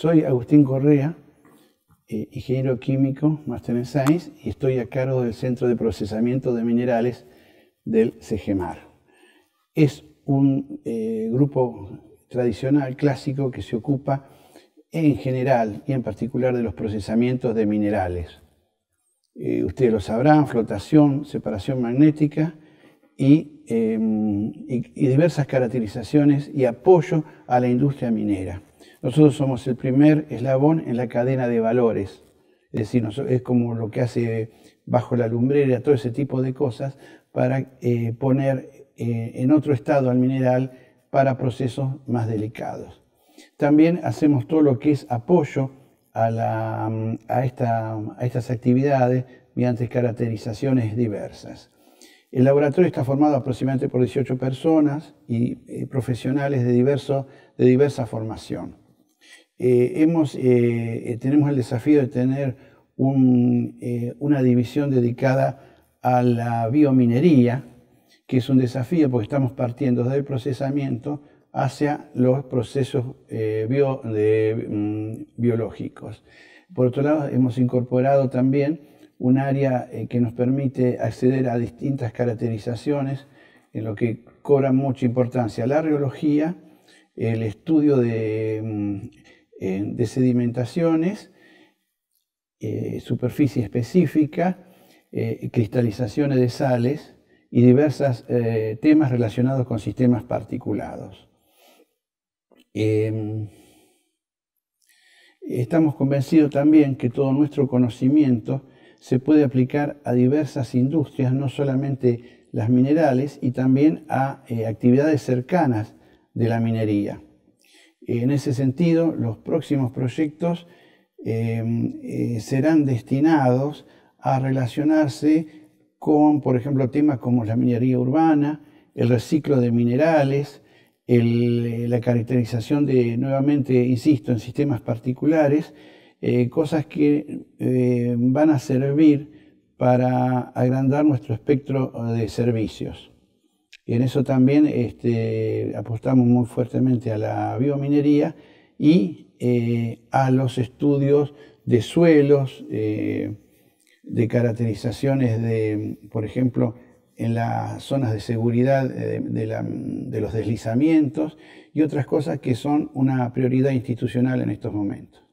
Soy Agustín Correa, eh, ingeniero químico, Master en Science, y estoy a cargo del Centro de Procesamiento de Minerales del CEGEMAR. Es un eh, grupo tradicional, clásico, que se ocupa en general y en particular de los procesamientos de minerales. Eh, ustedes lo sabrán, flotación, separación magnética em, y diversas caracterizaciones y apoyo a la industria minera. Nosotros somos el primer eslabón en la cadena de valores. Es decir, es como lo que hace bajo la lumbrera, todo ese tipo de cosas, para eh, poner eh, en otro estado al mineral para procesos más delicados. También hacemos todo lo que es apoyo a, estas actividades mediante caracterizaciones diversas. El laboratorio está formado aproximadamente por 18 personas y eh, profesionales de diversa formación. Eh, eh, eh, tenemos el desafío de tener una división dedicada a la biominería, que es un desafío porque estamos partiendo del procesamiento hacia los procesos mm, biológicos. Por otro lado, hemos incorporado también un área que nos permite acceder a distintas caracterizaciones en lo que cobra mucha importancia la arqueología, el estudio de mm, eh, de sedimentaciones, eh, superficie específica, eh, cristalizaciones de sales y diversos temas relacionados con sistemas particulados. Em, estamos convencidos también que todo nuestro conocimiento se puede aplicar a diversas industrias, no solamente las minerales, y también a actividades cercanas de la minería. En ese sentido, los próximos proyectos eh, eh, serán destinados a relacionarse con, por ejemplo, temas como la minería urbana, el reciclo de minerales, eh, la caracterización de, nuevamente, insisto, en sistemas particulares, cosas que van a servir para agrandar nuestro espectro de servicios. Y en eso también este, apostamos muy fuertemente a la biominería y eh, a los estudios de suelos, eh, de caracterizaciones de, por ejemplo, en las zonas de seguridad eh, de los deslizamientos y otras cosas que son una prioridad institucional en estos momentos.